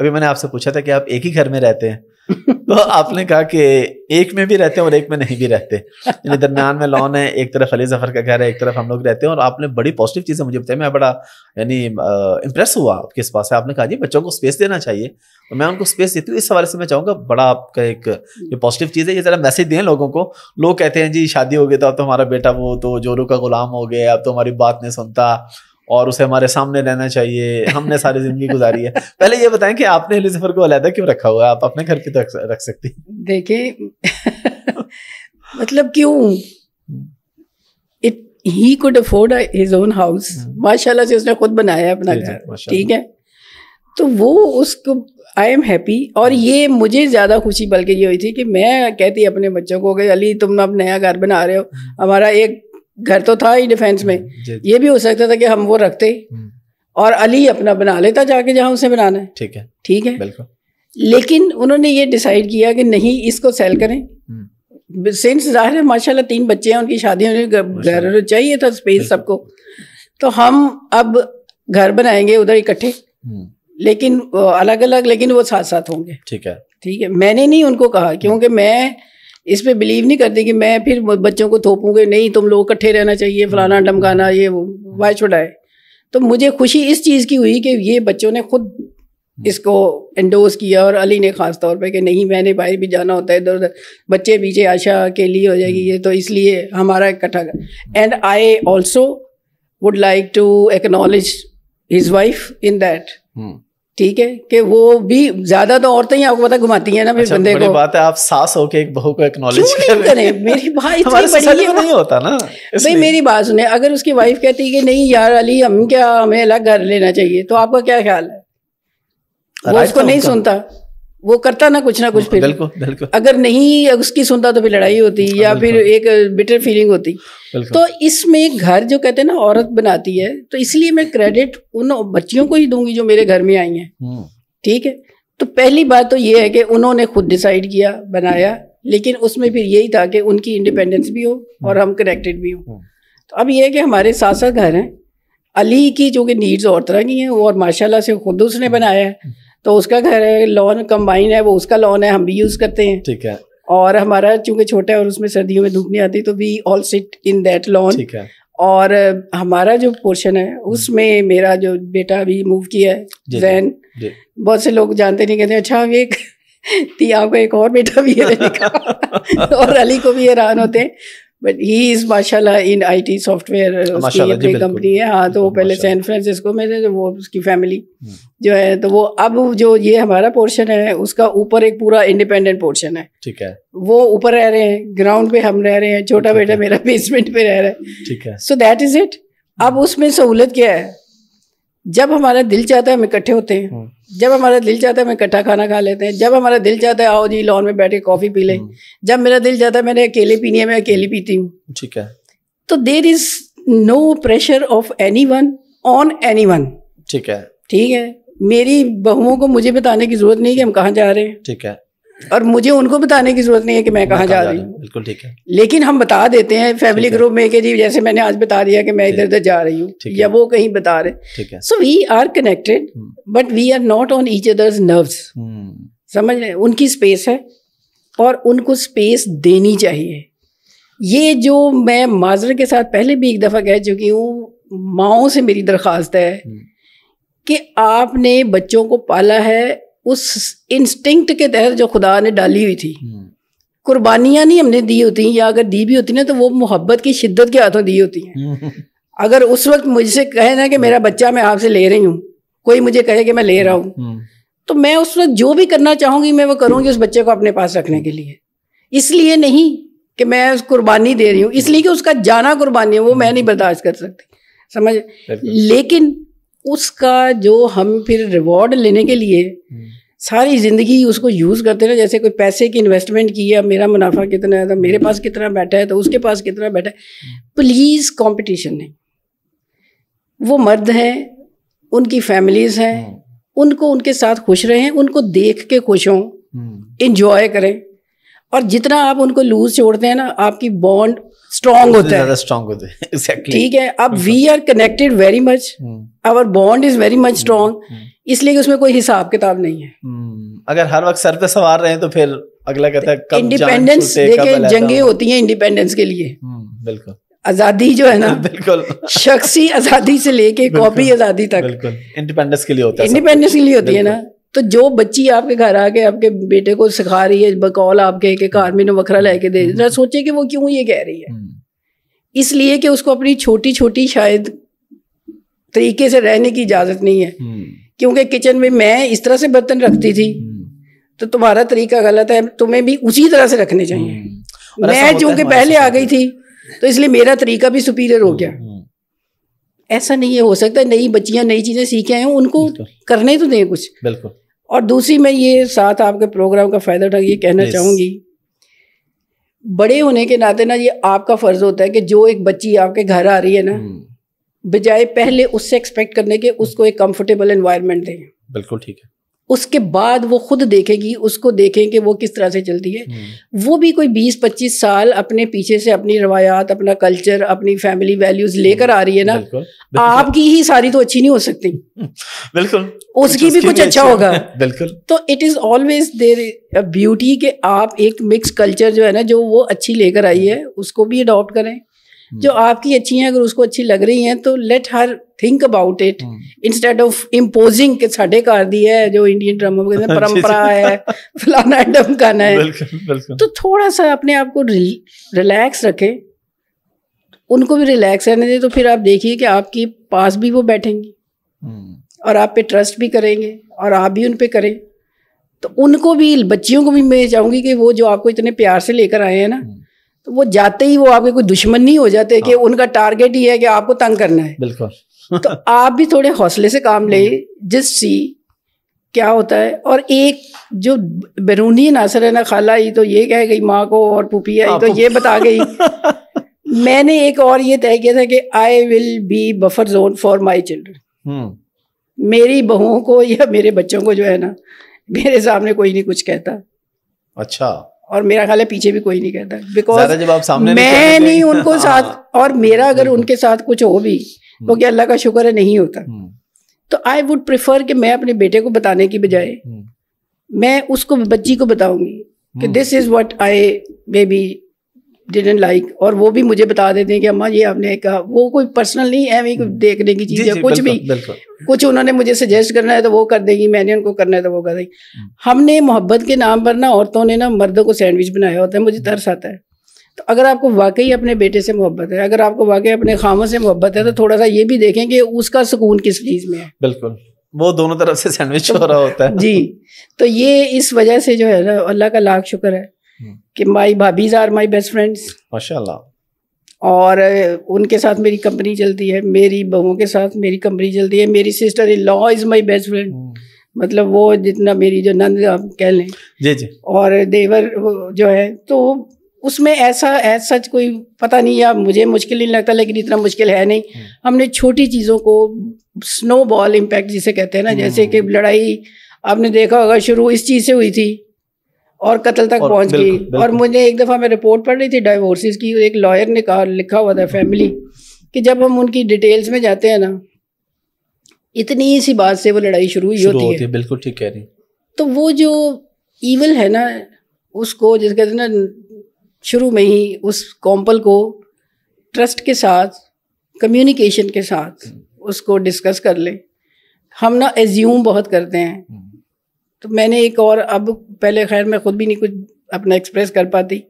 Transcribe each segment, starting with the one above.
अभी मैंने आपसे पूछा था कि आप एक ही घर में रहते हैं तो आपने कहा कि एक में भी रहते हैं और एक में नहीं भी रहते यानी दरमियान में लॉन है एक तरफ अली जफर का घर है एक तरफ हम लोग रहते हैं और आपने बड़ी पॉजिटिव चीज़ें मुझे बताई मैं बड़ा यानी इंप्रेस हुआ आपके इस पास है आपने कहा जी बच्चों को स्पेस देना चाहिए तो मैं उनको स्पेस देती हूँ इस हवाले से मैं चाहूंगा बड़ा आपका एक पॉजिटिव चीज़ है ये ज़रा मैसेज दें लोगों को लोग कहते हैं जी शादी हो गई तो अब तो हमारा बेटा वो तो जोरू का गुलाम हो गया अब तो हमारी बात नहीं सुनता और उसे हमारे सामने रहना चाहिए हमने सारी जिंदगी गुजारी है पहले ये बताएं कि आपने हिली सफर को अलहदा क्यों रखा हुआ है आप अपने घर की तो रख सकती देखिए मतलब क्यों it he could afford his own house माशाल्लाह से उसने खुद बनाया है अपना घर ठीक है तो वो उसको आई एम हैप्पी और हाँ ये मुझे ज़्यादा खुशी बल्कि ये हुई थी कि मैं कहती अपने बच्चों को कि अली तुम अब नया घर बना रहे हो हम्म। हमारा एक घर तो था ही डिफेंस में हम्म, ये भी हो सकता था कि हम वो रखते हम्म। और अली अपना बना लेता जाके जहाँ उसे बनाना है ठीक है ठीक है बिल्कुल लेकिन उन्होंने ये डिसाइड किया कि नहीं इसको सेल करें सेंस हम्म। जाहिर है माशाल्लाह तीन बच्चे हैं उनकी शादी घर चाहिए था स्पेस सबको तो हम अब घर बनाएंगे उधर इकट्ठे लेकिन अलग अलग लेकिन वो साथ साथ होंगे ठीक है ठीक है मैंने नहीं उनको कहा क्योंकि मैं इस पर बिलीव नहीं करते कि मैं फिर बच्चों को थोपूंगे नहीं तुम लोग इकट्ठे रहना चाहिए फलाना डमकाना हम्म। ये वाई छुड़ाए तो मुझे खुशी इस चीज़ की हुई कि ये बच्चों ने खुद हम्म। इसको इंडोज किया और अली ने ख़ास तौर पे कि नहीं मैंने बाहर भी जाना होता है इधर उधर बच्चे पीछे आशा के लिए हो जाएगी हम्म। ये तो इसलिए हमारा इकट्ठा and I also would like to acknowledge his wife in that ठीक है कि वो भी ज्यादा तो औरतें ही आपको पता घुमाती है ना फिर अच्छा, बंदे को बात है आप सास होके एक बहू को एक्नॉलेज करें करें मेरी भाई हमारे बड़ी है नहीं होता ना भाई मेरी बात सुने अगर उसकी वाइफ कहती है कि नहीं यार अली हम क्या हमें अलग घर लेना चाहिए तो आपका क्या ख्याल है वो उसको तो नहीं सुनता वो करता ना कुछ ना कुछ फिर दल को, अगर नहीं उसकी सुनता तो फिर लड़ाई होती या हाँ, फिर एक बिटर फीलिंग होती तो इसमें घर जो कहते हैं ना औरत बनाती है तो इसलिए मैं क्रेडिट उन बच्चियों को ही दूंगी जो मेरे घर में आई हैं हम्म। ठीक है तो पहली बात तो ये है कि उन्होंने खुद डिसाइड किया बनाया लेकिन उसमें फिर यही था कि उनकी इंडिपेंडेंस भी हो हम्म। और हम कनेक्टेड भी हों हम्म। तो अब ये है कि हमारे साथ साथ घर हैं अली की जो कि नीड्स और तरह की हैं और माशाल्लाह से खुद उसने बनाया है तो उसका घर है लॉन कम्बाइन है वो उसका लॉन है हम भी यूज़ करते हैं ठीक है और हमारा चूंकि छोटा है और उसमें सर्दियों में धूप नहीं आती तो we all sit in that lawn ठीक है और हमारा जो पोर्शन है उसमें मेरा जो बेटा अभी मूव किया है जैन बहुत से लोग जानते नहीं कहते अच्छा अभी एक आपका एक और बेटा भी है और अली को भी हैरान होते हैं बट ही इज माशाल्लाह इन आईटी सॉफ्टवेयर उसकी कंपनी है हाँ तो वो पहले सैन फ्रांसिस्को में थे वो उसकी फैमिली जो है तो वो अब जो ये हमारा पोर्शन है उसका ऊपर एक पूरा इंडिपेंडेंट पोर्शन है ठीक है वो ऊपर रह रहे हैं ग्राउंड पे हम रह रहे हैं छोटा बेटा मेरा बेसमेंट पे रह रहा है ठीक है सो दैट इज इट अब उसमें सहूलत क्या है जब हमारा दिल चाहता है हम इकट्ठे होते हैं हम्म। जब हमारा दिल चाहता है हम इकट्ठा खाना खा लेते हैं जब हमारा दिल चाहता है आओ जी लॉन में बैठे कॉफी पी लें हम्म। जब मेरा दिल चाहता है मैंने अकेले पीनी है मैं अकेली पीती हूँ ठीक है तो there is no pressure of anyone on anyone ठीक है ठीक है मेरी बहुओं को मुझे बताने की जरूरत नहीं कि हम कहाँ जा रहे हैं ठीक है और मुझे उनको बताने की जरूरत नहीं है कि मैं कहाँ जा रही हूँ बिल्कुल ठीक है लेकिन हम बता देते हैं फैमिली ग्रुप में कि जी जैसे मैंने आज बता दिया कि मैं इधर उधर जा रही हूँ या वो कहीं बता रहे so we are connected but we are not on each others nerves समझ रहे उनकी स्पेस है और उनको स्पेस देनी चाहिए ये जो मैं माजर के साथ पहले भी एक दफ़ा कह चुकी हूँ माओ से मेरी दरख्वास्त है हम्म। कि आपने बच्चों को पाला है उस इंस्टिंक्ट के तहत जो खुदा ने डाली हुई थी हम्म। कुर्बानियां नहीं हमने दी होती या अगर दी भी होती ना तो वो मोहब्बत की शिद्दत के हाथों दी होती हैं हम्म। अगर उस वक्त मुझसे कहे ना कि मेरा बच्चा मैं आपसे ले रही हूँ कोई मुझे कहे कि मैं ले रहा हूँ हम्म। तो मैं उस वक्त जो भी करना चाहूँगी मैं वो करूँगी उस बच्चे को अपने पास रखने के लिए इसलिए नहीं कि मैं उस कुर्बानी दे रही हूँ इसलिए कि उसका जाना कुर्बानी है वो मैं नहीं बर्दाश्त कर सकती समझ लेकिन उसका जो हम फिर रिवॉर्ड लेने के लिए हम्म। सारी ज़िंदगी उसको यूज़ करते रहे जैसे कोई पैसे की इन्वेस्टमेंट की है मेरा मुनाफा कितना है तो मेरे पास कितना बैठा है तो उसके पास कितना बैठा है प्लीज़ कॉम्पिटिशन नहीं वो मर्द हैं उनकी फैमिलीज़ हैं हम्म। उनको उनके साथ खुश रहें उनको देख के खुश हों इन्जॉय हम्म। करें और जितना आप उनको लूज छोड़ते हैं ना आपकी बॉन्ड स्ट्रॉन्ग होता है स्ट्रांग होता है ठीक है अब we are connected very much our bond is very much strong इसलिए कि उसमें कोई हिसाब किताब नहीं है hmm. अगर हर वक्त सर पे सवार रहे तो फिर अगला कहता है कब इंडिपेंडेंस देखे जंगे होती हैं इंडिपेंडेंस के लिए hmm, बिल्कुल आजादी जो है ना बिल्कुल शख्सी आजादी से लेके कॉपी आजादी तक बिल्कुल इंडिपेंडेंस के लिए होता है इंडिपेंडेंस के लिए होती है ना तो जो बच्ची आपके घर आके आपके बेटे को सिखा रही है बकौल आपके के कार में वखरा hmm. लेके दे सोचे कि वो क्यों ये कह रही है इसलिए कि उसको अपनी छोटी छोटी शायद तरीके से रहने की इजाज़त नहीं है हम्म। क्योंकि किचन में मैं इस तरह से बर्तन रखती थी हम्म। तो तुम्हारा तरीका गलत है तुम्हें भी उसी तरह से रखने चाहिए हम्म। मैं कि पहले आ गई थी तो इसलिए मेरा तरीका भी सुपीरियर हो गया ऐसा नहीं है हो सकता नई बच्चियां नई चीज़ें सीखे हैं उनको करने तो दें कुछ बिल्कुल और दूसरी मैं ये साथ आपके प्रोग्राम का फ़ायदा उठा ये कहना चाहूंगी बड़े होने के नाते ना ये आपका फ़र्ज़ होता है कि जो एक बच्ची आपके घर आ रही है ना बजाय पहले उससे एक्सपेक्ट करने के उसको एक कंफर्टेबल एनवायरनमेंट दें बिल्कुल ठीक है उसके बाद वो खुद देखेगी उसको देखें कि वो किस तरह से चलती है हम्म। वो भी कोई बीस पच्चीस साल अपने पीछे से अपनी रवायात अपना कल्चर अपनी फैमिली हम्म। वैल्यूज लेकर आ रही है ना आपकी ही सारी तो अच्छी नहीं हो सकती बिल्कुल उसकी भी कुछ अच्छा होगा बिल्कुल तो it is always their beauty के आप एक मिक्स कल्चर जो है ना जो वो अच्छी लेकर आई है उसको भी अडोप्ट करें हम्म। जो आपकी अच्छी हैं अगर उसको अच्छी लग रही हैं तो let her think about it instead of imposing के साढ़े कर दी है जो इंडियन ड्रामा में परंपरा है फलाना डम है तो थोड़ा सा अपने आप को रिलैक्स रखें उनको भी रिलैक्स रहने दें तो फिर आप देखिए कि आपके पास भी वो बैठेंगी हम्म। और आप पे ट्रस्ट भी करेंगे और आप भी उन पर करें तो उनको भी बच्चियों को भी मैं चाहूँगी कि वो जो आपको इतने प्यार से लेकर आए हैं ना हम्म। तो वो जाते ही वो आपके कोई दुश्मन नहीं हो जाते हाँ। कि उनका टारगेट ही है कि आपको तंग करना है बिल्कुल तो आप भी थोड़े हौसले से काम ले जिस सी क्या होता है और एक जो बैरूनी नासर है ना खाला ही तो ये कह गई माँ को और पुपिया आई तो ये बता गई मैंने एक और ये तय किया था कि I will be buffer zone for my children मेरी बहुओं को या मेरे बच्चों को जो है ना मेरे सामने कोई नहीं कुछ कहता अच्छा और मेरा ख्याल है पीछे भी कोई नहीं कहता बिकॉज जब आप सामने मैं नहीं उनको हाँ। साथ और मेरा अगर उनके साथ कुछ हो भी तो हम्म। क्या अल्लाह का शुक्र है नहीं होता हम्म। तो आई वुड प्रिफर कि मैं अपने बेटे को बताने की बजाय हम्म। मैं उसको बच्ची को बताऊंगी कि this is what I may be didn't like और वो भी मुझे बता देते हैं कि अम्मा ये आपने कहा वो कोई पर्सनल नहीं है वही हम्म। देखने की चीज़ है कुछ भी कुछ उन्होंने मुझे सजेस्ट करना है तो वो कर देगी मैंने उनको करना है तो वो कर देगी हम्म। हमने मोहब्बत के नाम पर ना औरतों ने ना मर्दों को सैंडविच बनाया होता है मुझे हम्म। तरस आता है तो अगर आपको वाकई अपने बेटे से मोहब्बत है अगर आपको वाकई अपने खामों से मोहब्बत है तो थोड़ा सा ये भी देखें कि उसका सुकून किस चीज़ में है बिल्कुल वो दोनों तरफ से सैंडविच हो रहा होता है जी तो ये इस वजह से जो है ना अल्लाह का लाख शुक्र है कि my bhabhis are my best friends माशाल्लाह और उनके साथ मेरी कंपनी चलती है मेरी बहुओं के साथ मेरी कंपनी चलती है मेरी sister in law is my best friend मतलब वो जितना मेरी जो नंद आप कह लें जी जी और देवर जो है तो उसमें ऐसा एज सच कोई पता नहीं या मुझे मुश्किल नहीं लगता लेकिन इतना मुश्किल है नहीं हम्म। हमने छोटी चीज़ों को स्नो बॉल इम्पैक्ट जिसे कहते हैं ना जैसे कि हम्म। लड़ाई आपने देखा होगा शुरू इस चीज़ से हुई थी और कत्ल तक और पहुंच गई और मुझे एक दफ़ा मैं रिपोर्ट पढ़ रही थी डाइवोर्सिस की एक लॉयर ने कहा लिखा हुआ था फैमिली कि जब हम उनकी डिटेल्स में जाते हैं ना इतनी सी बात से वो लड़ाई शुरू ही होती, होती है बिल्कुल ठीक कह रही तो वो जो ईवल है ना उसको जिस कहते हैं ना शुरू में ही उस कॉम्पल को ट्रस्ट के साथ कम्युनिकेशन के साथ हम्म। उसको डिस्कस कर लें हम ना एज्यूम बहुत करते हैं हम्म। तो मैंने एक और अब पहले खैर मैं ख़ुद भी नहीं कुछ अपना एक्सप्रेस कर पाती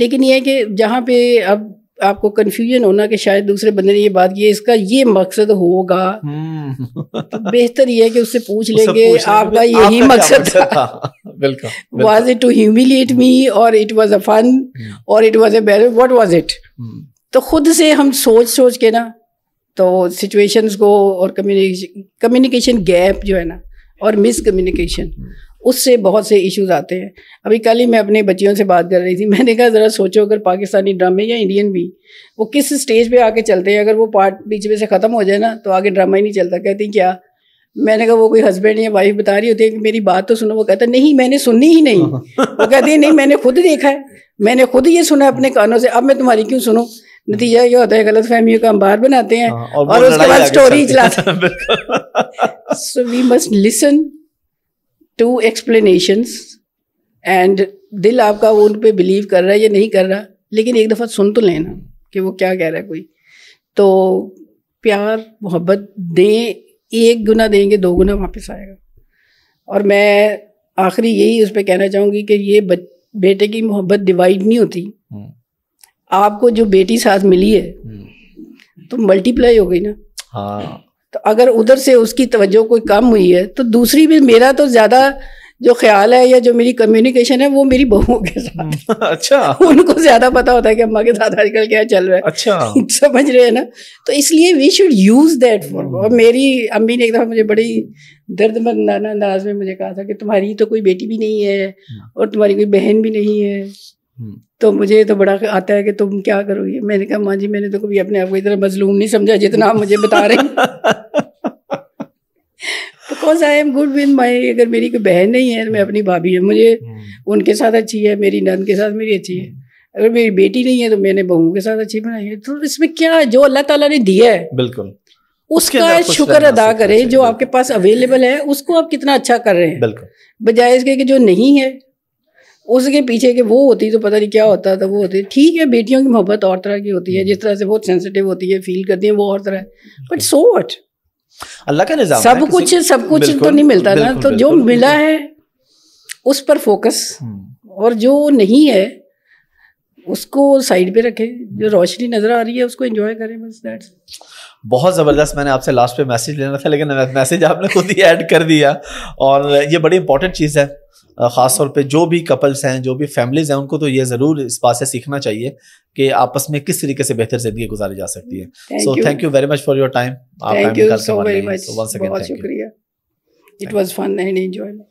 लेकिन यह है कि जहाँ पे अब आपको कन्फ्यूजन होना कि शायद दूसरे बंदे ने ये बात की इसका ये मकसद होगा तो हम्म। बेहतर ये है कि उससे पूछ लेंगे आपका यही मकसद was it to humiliate me और इट वाज अ फन और it was a bair what was it तो खुद से हम सोच सोच के ना तो सिचुएशंस को और कम्युनिकेशन कम्युनिकेशन गैप जो है ना और मिसकम्युनिकेशन उससे बहुत से इश्यूज आते हैं अभी कल ही मैं अपने बच्चियों से बात कर रही थी मैंने कहा ज़रा सोचो अगर पाकिस्तानी ड्रामे या इंडियन भी वो किस स्टेज पे आके चलते हैं अगर वो पार्ट बीच में से ख़त्म हो जाए ना तो आगे ड्रामा ही नहीं चलता कहती क्या मैंने कहा वो कोई हस्बैंड या वाइफ बता रही होती है कि मेरी बात तो सुनो वो कहता नहीं मैंने सुननी ही नहीं वो कहती है नहीं मैंने खुद देखा है मैंने खुद ये सुना अपने कानों से अब मैं तुम्हारी क्यों सुनूँ नतीजा ये होता है गलत फहमियों का बार बनाते हैं हाँ, और, और उसके बाद स्टोरी चलाते हैं so we must listen to explanations and दिल आपका वो उन पर बिलीव कर रहा है या नहीं कर रहा लेकिन एक दफ़ा सुन तो लेना कि वो क्या कह रहा है कोई तो प्यार मोहब्बत दें एक गुना देंगे दो गुना वापस आएगा और मैं आखिरी यही उस पर कहना चाहूँगी कि ये बेटे की मोहब्बत डिवाइड नहीं होती हम्म। आपको जो बेटी साथ मिली है हम्म। तो मल्टीप्लाई हो गई ना हाँ तो अगर उधर से उसकी तवज्जो कोई कम हुई है तो दूसरी भी मेरा तो ज़्यादा जो ख्याल है या जो मेरी कम्युनिकेशन है वो मेरी बहुओं के साथ अच्छा उनको ज्यादा पता होता है कि अम्मा के साथ आजकल क्या चल रहा है अच्छा समझ रहे हैं ना तो इसलिए we should use that for और मेरी अम्मी ने एक दफ़ा मुझे बड़ी दर्द नाना अंदाज में मुझे कहा था कि तुम्हारी तो कोई बेटी भी नहीं है hmm. और तुम्हारी कोई बहन भी नहीं है तो मुझे तो बड़ा आता है कि तुम क्या करोगे मैंने कहा माँ जी मैंने तो कभी अपने आप को इतना मजलूम नहीं समझा जितना आप मुझे बता रहे because I am good with my अगर मेरी कोई बहन नहीं है तो मैं अपनी भाभी है मुझे हम्म। उनके साथ अच्छी है मेरी नंद के साथ मेरी अच्छी है हम्म। अगर मेरी बेटी नहीं है तो मैंने बहू के साथ अच्छी बनाई है तो इसमें क्या है जो अल्लाह ताला ने दिया है बिल्कुल उसका शुक्र अदा करें जो आपके पास अवेलेबल है उसको आप कितना अच्छा कर रहे हैं बिल्कुल बजाय इसके कि जो नहीं है उसके पीछे के वो होती तो पता नहीं क्या होता था तो वो होती ठीक है बेटियों की मोहब्बत और तरह की होती है जिस तरह से बहुत सेंसिटिव होती है फील करती है वो और तरह बट सो वट अल्लाह का निजाम सब कुछ सब कुछ तो नहीं मिलता ना तो जो मिला है उस पर फोकस हम्म। और जो नहीं है उसको साइड पे रखें जो रोशनी नज़र आ रही है उसको एंजॉय करें बस दैट्स बहुत ज़बरदस्त मैंने आपसे लास्ट पे मैसेज लेना था लेकिन मैसेज आपने खुद ही ऐड कर दिया और ये बड़ी इंपॉर्टेंट चीज़ है ख़ास तौर पे जो भी कपल्स हैं जो भी फैमिलीज़ हैं उनको तो ये ज़रूर इस बात से सीखना चाहिए कि आपस में किस तरीके से बेहतर ज़िंदगी गुजारी जा सकती है so thank you very much for your time आप टाइम निकाल के हमारे it was fun and enjoyment